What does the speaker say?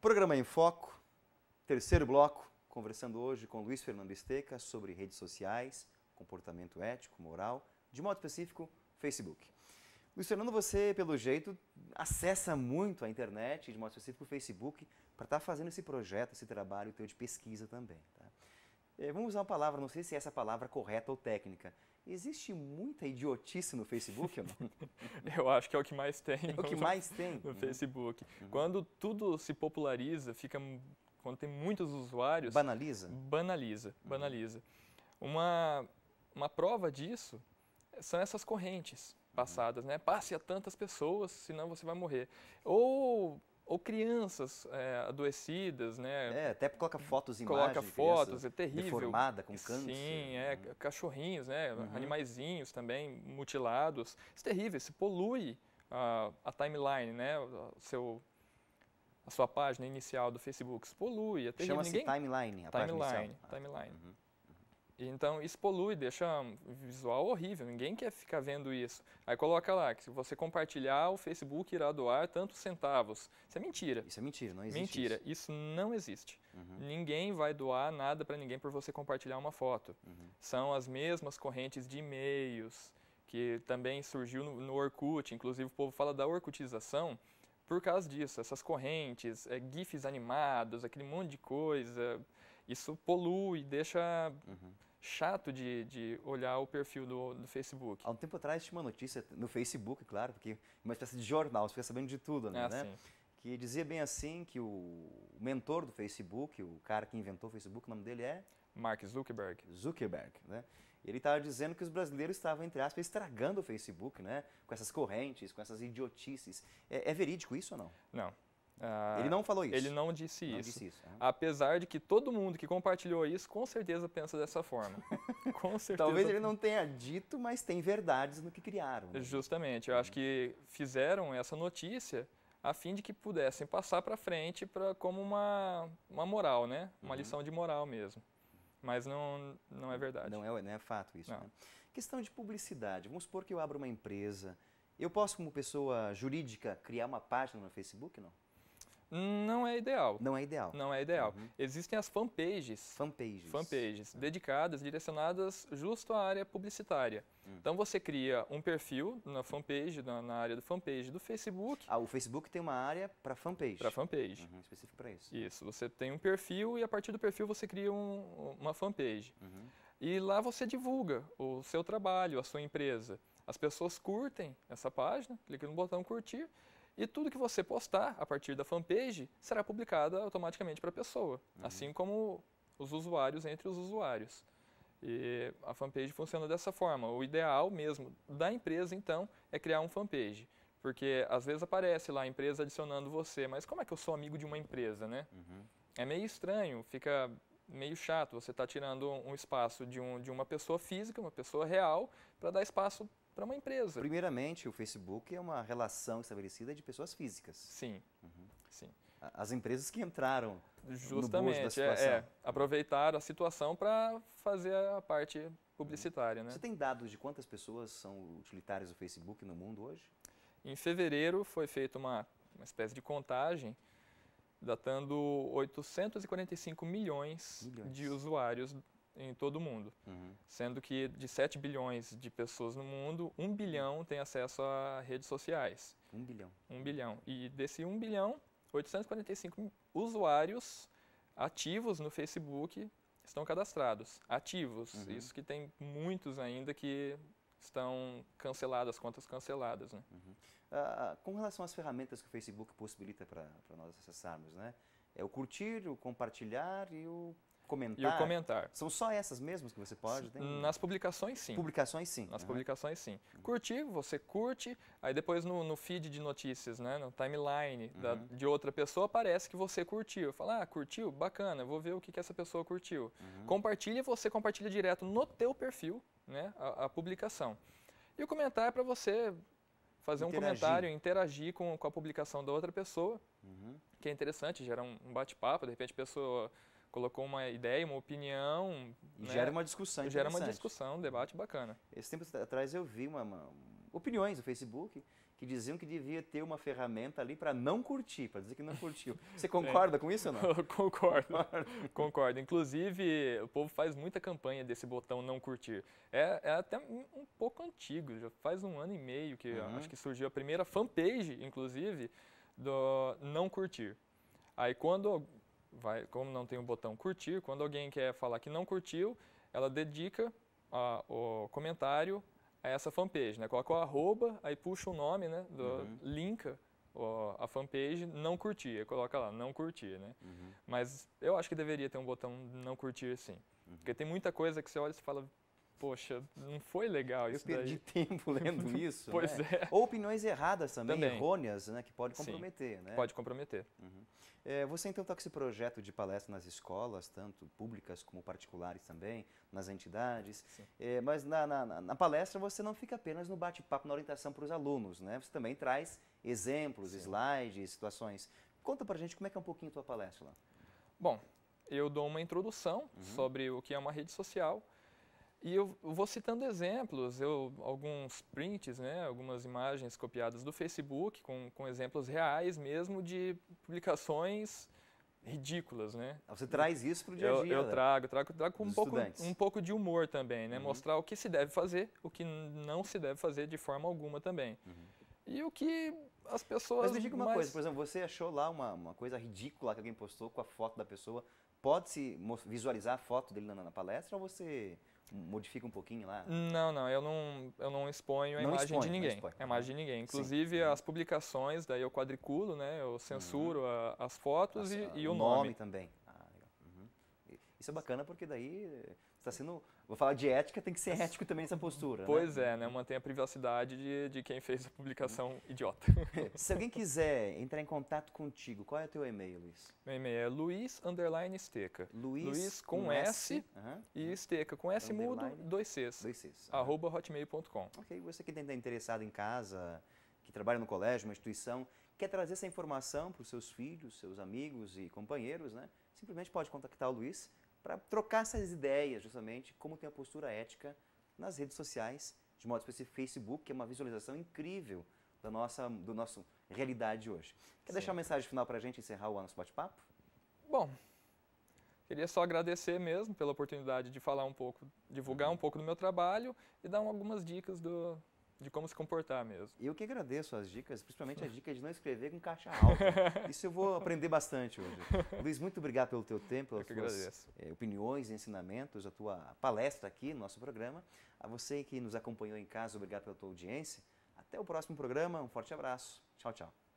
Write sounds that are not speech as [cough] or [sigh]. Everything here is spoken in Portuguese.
Programa em Foco, terceiro bloco, conversando hoje com Luiz Fernando Esteca sobre redes sociais, comportamento ético, moral, de modo específico, Facebook. Luiz Fernando, você, pelo jeito, acessa muito a internet, de modo específico o Facebook, para estar tá fazendo esse projeto, esse trabalho teu de pesquisa também. Tá? É, vamos usar uma palavra, não sei se é essa palavra correta ou técnica, Existe muita idiotice no Facebook não? [laughs] Eu acho que é o que mais tem. É o que no, mais tem. No Facebook. Uhum. Quando tudo se populariza, fica. Quando tem muitos usuários. Banaliza? Banaliza, uhum. banaliza. Uma, uma prova disso são essas correntes uhum. passadas, né? Passe a tantas pessoas, senão você vai morrer. Ou ou crianças é, adoecidas, né? É, até coloca fotos, imagens. Coloca fotos, é terrível. Deformada, com câncer. Sim, é, né? cachorrinhos, né? Uhum. Animaizinhos também, mutilados. Isso é terrível, se polui a, a timeline, né? O seu, a sua página inicial do Facebook, isso polui, é terrível. Chama-se timeline, a timeline, página inicial. Timeline, ah, timeline. Uhum. Então isso polui, deixa visual horrível, ninguém quer ficar vendo isso. Aí coloca lá que se você compartilhar, o Facebook irá doar tantos centavos. Isso é mentira. Isso é mentira, não existe. Mentira, isso, isso não existe. Uhum. Ninguém vai doar nada para ninguém por você compartilhar uma foto. Uhum. São as mesmas correntes de e-mails que também surgiu no, no Orkut, inclusive o povo fala da orcutização por causa disso, essas correntes, é, gifs animados, aquele monte de coisa, isso polui, deixa uhum chato de, de olhar o perfil do, do Facebook. Há um tempo atrás tinha uma notícia no Facebook, claro, porque uma espécie de jornal, você fica sabendo de tudo, né? Ah, né? Que dizia bem assim que o mentor do Facebook, o cara que inventou o Facebook, o nome dele é? Mark Zuckerberg. Zuckerberg, né? Ele estava dizendo que os brasileiros estavam, entre aspas, estragando o Facebook, né? Com essas correntes, com essas idiotices. É, é verídico isso ou não? Não. Ah, ele não falou isso. Ele não disse não isso. Disse isso. Apesar de que todo mundo que compartilhou isso, com certeza pensa dessa forma. [laughs] com certeza. Talvez ele não tenha dito, mas tem verdades no que criaram. Né? Justamente. Eu acho uhum. que fizeram essa notícia a fim de que pudessem passar para frente pra, como uma, uma moral, né? Uma uhum. lição de moral mesmo. Mas não, não é verdade. Não é, não é fato isso. Né? Questão de publicidade. Vamos supor que eu abro uma empresa. Eu posso, como pessoa jurídica, criar uma página no Facebook, não? Não é ideal. Não é ideal. Não é ideal. Uhum. Existem as fanpages. Fanpages. Fanpages, uhum. dedicadas, direcionadas justo à área publicitária. Uhum. Então você cria um perfil na fanpage, na, na, área do fanpage do Facebook. Ah, o Facebook tem uma área para fanpage. Para fanpage. Uhum, específico para isso. Isso. Você tem um perfil e a partir do perfil você cria um, uma fanpage. Uhum. E lá você divulga o seu trabalho, a sua empresa. As pessoas curtem essa página, clicam no botão curtir e tudo que você postar a partir da fanpage será publicado automaticamente para a pessoa, uhum. assim como os usuários entre os usuários. E a fanpage funciona dessa forma. O ideal mesmo da empresa, então, é criar um fanpage. Porque às vezes aparece lá a empresa adicionando você, mas como é que eu sou amigo de uma empresa, né? Uhum. É meio estranho, fica meio chato. Você está tirando um espaço de, um, de uma pessoa física, uma pessoa real, para dar espaço para uma empresa. Primeiramente, o Facebook é uma relação estabelecida de pessoas físicas. Sim, uhum. sim. As empresas que entraram Justamente, no da situação. É, é, aproveitaram a situação para fazer a parte uhum. publicitária. Uhum. Né? Você tem dados de quantas pessoas são utilitárias do Facebook no mundo hoje? Em fevereiro foi feita uma, uma espécie de contagem datando 845 milhões, milhões. de usuários em todo o mundo. Uhum. Sendo que de 7 bilhões de pessoas no mundo, 1 bilhão tem acesso a redes sociais. 1 bilhão. 1 bilhão. E desse 1 bilhão, 845 usuários ativos no Facebook estão cadastrados. Ativos. Uhum. Isso que tem muitos ainda que estão canceladas, contas canceladas. Né? Uhum. Ah, ah, com relação às ferramentas que o Facebook possibilita para nós acessarmos, né? É o curtir, o compartilhar e o comentar. E o comentar. São só essas mesmas que você pode? Tem... Nas publicações, sim. Publicações, sim. Nas uhum. publicações, sim. Curtir, você curte, aí depois no, no feed de notícias, né, no timeline uhum. da, de outra pessoa, aparece que você curtiu. Fala, ah, curtiu? Bacana, vou ver o que, que essa pessoa curtiu. Uhum. Compartilha, você compartilha direto no teu perfil né, a, a publicação. E o comentar é para você fazer interagir. um comentário, interagir com, com a publicação da outra pessoa, uhum. que é interessante, gera um, um bate-papo, de repente a pessoa colocou uma ideia, uma opinião. E né? gera uma discussão. Gera uma discussão, um debate bacana. Esse tempo atrás eu vi uma, uma, opiniões no Facebook que diziam que devia ter uma ferramenta ali para não curtir, para dizer que não curtiu. Você [laughs] concorda é. com isso ou não? concordo, concordo. Concordo. Inclusive, o povo faz muita campanha desse botão não curtir. É, é até um pouco antigo, já faz um ano e meio que uhum. acho que surgiu a primeira fanpage, inclusive, do não curtir. Aí quando vai, como não tem o um botão curtir, quando alguém quer falar que não curtiu, ela dedica a, ah, o comentário a essa fanpage, né? Coloca o arroba, aí puxa o nome, né? Do, uhum. Linka o, a fanpage, não curtir, coloca lá, não curtir, né? Uhum. Mas eu acho que deveria ter um botão não curtir, sim. Uhum. Porque tem muita coisa que você olha e fala, poxa, não foi legal isso Eu perdi daí. tempo [laughs] lendo isso. Né? pois né? é. Ou opiniões erradas também, também, errôneas, né, que pode comprometer, Sim, né? Pode comprometer. Uhum. É, você então está com esse projeto de palestra nas escolas, tanto públicas como particulares também, nas entidades. É, mas na, na, na, palestra você não fica apenas no bate-papo, na orientação para os alunos, né? Você também traz exemplos, Sim. slides, situações. Conta pra gente como é que é um pouquinho a tua palestra lá. Bom, eu dou uma introdução uhum. sobre o que é uma rede social e eu vou citando exemplos, eu, alguns prints, né, algumas imagens copiadas do Facebook, com, com exemplos reais mesmo de publicações ridículas, né? Ah, você traz isso para o dia a dia. Eu, eu né? trago, trago, trago com um pouco, um pouco de humor também, né? Uhum. Mostrar o que se deve fazer, o que não se deve fazer de forma alguma também. Uhum. E o que as pessoas. Mas me diga uma mais... coisa, por exemplo, você achou lá uma, uma coisa ridícula que alguém postou com a foto da pessoa. Pode-se visualizar a foto dele na, na palestra ou você modifica um pouquinho lá? Não, não, eu não, eu não exponho a não imagem expõe, de ninguém. A imagem de ninguém. Inclusive Sim. as publicações, daí eu quadriculo, né? Eu censuro uhum. a, as fotos as, e, a, ah, e, o nome. O nome também. Ah, legal. Uhum. Isso é bacana porque daí está sendo. Vou falar de ética, tem que ser ético também essa postura. Né? Pois né? é, né? Mantenha a privacidade de, de quem fez a publicação hum. idiota. [laughs] Se alguém quiser entrar em contato contigo, qual é o teu e-mail, Luiz? Meu e-mail é luiz underline esteca. Luiz, luiz com, com S, S e esteca. Com S mudo, dois Cs. Dois Cs. Arroba hotmail.com. Ok, você que está interessado em casa, que trabalha no colégio, uma instituição, quer trazer essa informação para os seus filhos, seus amigos e companheiros, né? Simplesmente pode contactar o Luiz para trocar essas ideias, justamente, como tem a postura ética nas redes sociais, de modo específico Facebook, que é uma visualização incrível da nossa do nosso realidade hoje. Quer Sim. deixar uma mensagem final para a gente encerrar o nosso bate-papo? Bom, queria só agradecer mesmo pela oportunidade de falar um pouco, divulgar uhum. um pouco do meu trabalho e dar algumas dicas do, de como se comportar mesmo. Eu que agradeço as dicas, principalmente a [laughs] dica de não escrever com caixa alta. Isso eu vou [laughs] aprender bastante hoje. Luiz, muito obrigado pelo teu tempo, pelas tuas eh, opiniões, ensinamentos, a tua palestra aqui no nosso programa. A você que nos acompanhou em casa, obrigado pela tua audiência. Até o próximo programa, um forte abraço. Tchau, tchau.